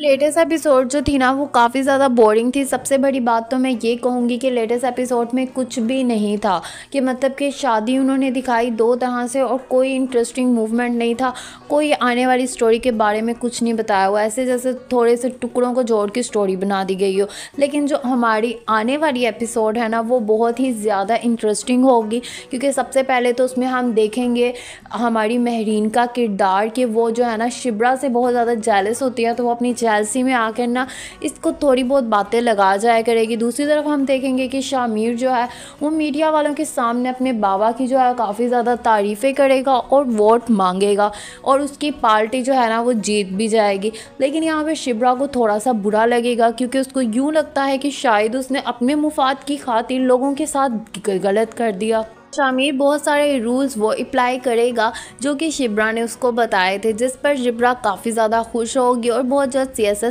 latest episode जो थी ना वो काफ़ी ज़्यादा बोरिंग थी सबसे बड़ी बात तो मैं ये कहूँगी कि लेटेस्ट एपिसोड में कुछ भी नहीं था कि मतलब कि शादी उन्होंने दिखाई दो तरह से और कोई इंटरेस्टिंग मूवमेंट नहीं था कोई आने वाली स्टोरी के बारे में कुछ नहीं बताया हुआ ऐसे जैसे थोड़े से टुकड़ों को जोड़ के स्टोरी बना दी गई हो लेकिन जो हमारी आने वाली एपिसोड है ना वो बहुत ही ज़्यादा इंटरेस्टिंग होगी क्योंकि सबसे पहले तो उसमें हम देखेंगे हमारी महरीन का किरदार कि वो जो है ना शिबरा से बहुत ज़्यादा जैलस होती है तो वो अपनी जेलसी में आकर ना इसको थोड़ी बहुत बातें लगा जाया करेगी दूसरी तरफ हम देखेंगे कि शामिर जो है वो मीडिया वालों के सामने अपने बाबा की जो है काफ़ी ज़्यादा तारीफ़ें करेगा और वोट मांगेगा और उसकी पार्टी जो है ना वो जीत भी जाएगी लेकिन यहाँ पर शिबरा को थोड़ा सा बुरा लगेगा क्योंकि उसको यूँ लगता है कि शायद उसने अपने मुफाद की खातिर लोगों के साथ गलत कर दिया शामिर बहुत सारे रूल्स वो अप्लाई करेगा जो कि शिब्रा ने उसको बताए थे जिस पर शिब्रा काफ़ी ज़्यादा खुश होगी और बहुत जल्द सी